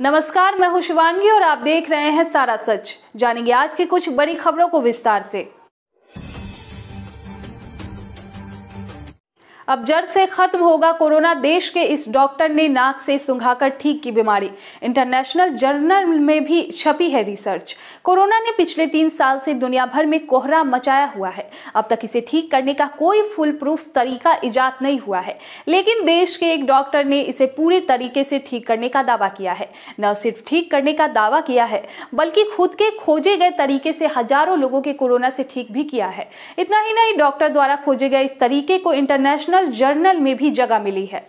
नमस्कार मैं हूं शिवांगी और आप देख रहे हैं सारा सच जानेंगे आज की कुछ बड़ी खबरों को विस्तार से अब जड़ से खत्म होगा कोरोना देश के इस डॉक्टर ने नाक से सुंघाकर ठीक की बीमारी इंटरनेशनल जर्नल में भी छपी है रिसर्च कोरोना ने पिछले तीन साल से दुनिया भर में कोहरा मचाया हुआ है अब तक इसे ठीक करने का कोई फुल प्रूफ तरीका ईजाद नहीं हुआ है लेकिन देश के एक डॉक्टर ने इसे पूरे तरीके से ठीक करने का दावा किया है न सिर्फ ठीक करने का दावा किया है बल्कि खुद के खोजे गए तरीके से हजारों लोगों के कोरोना से ठीक भी किया है इतना ही नहीं डॉक्टर द्वारा खोजे गए इस तरीके को इंटरनेशनल नेशनल जर्नल में भी जगह मिली है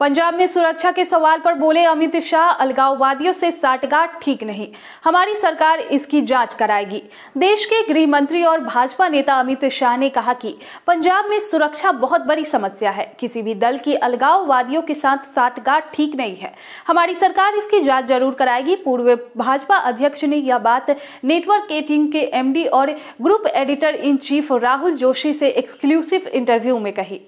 पंजाब में सुरक्षा के सवाल पर बोले अमित शाह अलगाववादियों से साठगांठ ठीक नहीं हमारी सरकार इसकी जांच कराएगी देश के गृह मंत्री और भाजपा नेता अमित शाह ने कहा कि पंजाब में सुरक्षा बहुत बड़ी समस्या है किसी भी दल की अलगाववादियों के साथ साठगांठ ठीक नहीं है हमारी सरकार इसकी जांच जरूर कराएगी पूर्व भाजपा अध्यक्ष ने यह बात नेटवर्क एटिंग के एमडी और group editor in chief Rahul Joshi से एक्सक्लूसिव इंटरव्यू में कही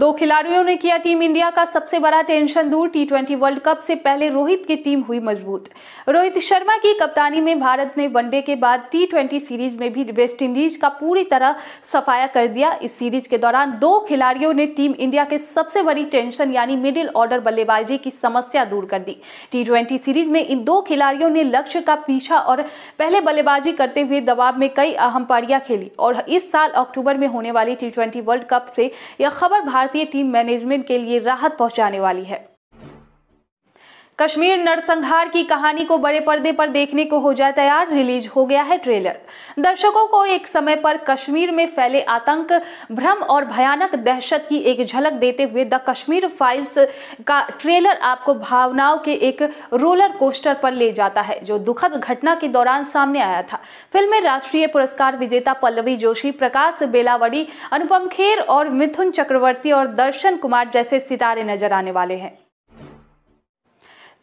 दो खिलाड़ियों ने किया टीम इंडिया का सबसे बड़ा टेंशन दूर टी ट्वेंटी वर्ल्ड कप से पहले रोहित की टीम हुई मजबूत रोहित शर्मा की कप्तानी में भारत ने वनडे के बाद टी ट्वेंटी सीरीज में भी वेस्टइंडीज का पूरी तरह सफाया कर दिया इस सीरीज के दौरान दो खिलाड़ियों ने टीम इंडिया के सबसे बड़ी टेंशन यानी मिडिल ऑर्डर बल्लेबाजी की समस्या दूर कर दी टी सीरीज में इन दो खिलाड़ियों ने लक्ष्य का पीछा और पहले बल्लेबाजी करते हुए दबाव में कई अहम पारियां खेली और इस साल अक्टूबर में होने वाली टी वर्ल्ड कप से यह खबर भारत भारतीय टीम मैनेजमेंट के लिए राहत पहुंचाने वाली है कश्मीर नरसंहार की कहानी को बड़े पर्दे पर देखने को हो जाए तैयार रिलीज हो गया है ट्रेलर दर्शकों को एक समय पर कश्मीर में फैले आतंक भ्रम और भयानक दहशत की एक झलक देते हुए द कश्मीर फाइल्स का ट्रेलर आपको भावनाओं के एक रोलर कोस्टर पर ले जाता है जो दुखद घटना के दौरान सामने आया था फिल्म में राष्ट्रीय पुरस्कार विजेता पल्लवी जोशी प्रकाश बेलावड़ी अनुपम खेर और मिथुन चक्रवर्ती और दर्शन कुमार जैसे सितारे नजर आने वाले हैं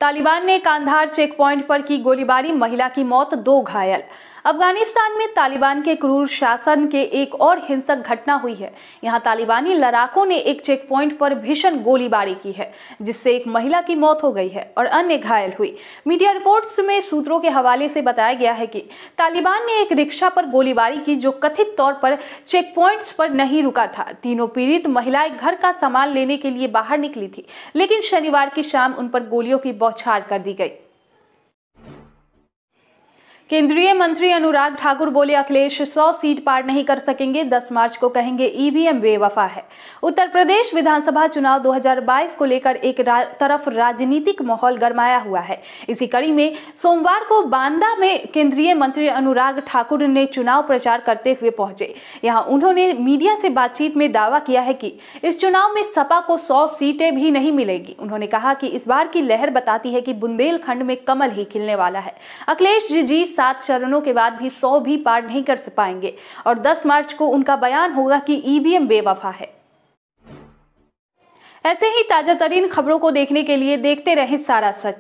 तालिबान ने कांधार चेक प्वाइंट पर की गोलीबारी महिला की मौत दो घायल अफगानिस्तान में तालिबान के क्रूर शासन के एक और हिंसक घटना हुई है यहाँ तालिबानी लड़ाकों ने एक चेक पॉइंट पर भीषण गोलीबारी की है जिससे एक महिला की मौत हो गई है और अन्य घायल हुई मीडिया रिपोर्ट्स में सूत्रों के हवाले से बताया गया है कि तालिबान ने एक रिक्शा पर गोलीबारी की जो कथित तौर पर चेक पॉइंट्स पर नहीं रुका था तीनों पीड़ित महिलाएं घर का सामान लेने के लिए बाहर निकली थी लेकिन शनिवार की शाम उन पर गोलियों की बौछार कर दी गई केंद्रीय मंत्री अनुराग ठाकुर बोले अखिलेश 100 सीट पार नहीं कर सकेंगे 10 मार्च को कहेंगे ईवीएम बेवफा है उत्तर प्रदेश विधानसभा चुनाव 2022 को लेकर एक रा, तरफ राजनीतिक माहौल गरमाया हुआ है इसी कड़ी में सोमवार को बांदा में केंद्रीय मंत्री अनुराग ठाकुर ने चुनाव प्रचार करते हुए पहुंचे यहाँ उन्होंने मीडिया से बातचीत में दावा किया है कि इस चुनाव में सपा को सौ सीटें भी नहीं मिलेगी उन्होंने कहा कि इस बार की लहर बताती है कि बुंदेलखंड में कमल ही खिलने वाला है अखिलेश जी जी सात चरणों के बाद भी सौ भी पार नहीं कर पाएंगे और दस मार्च को उनका बयान होगा कि ईवीएम बेवफा है ऐसे ही ताजा तरीन खबरों को देखने के लिए देखते रहें सारा सच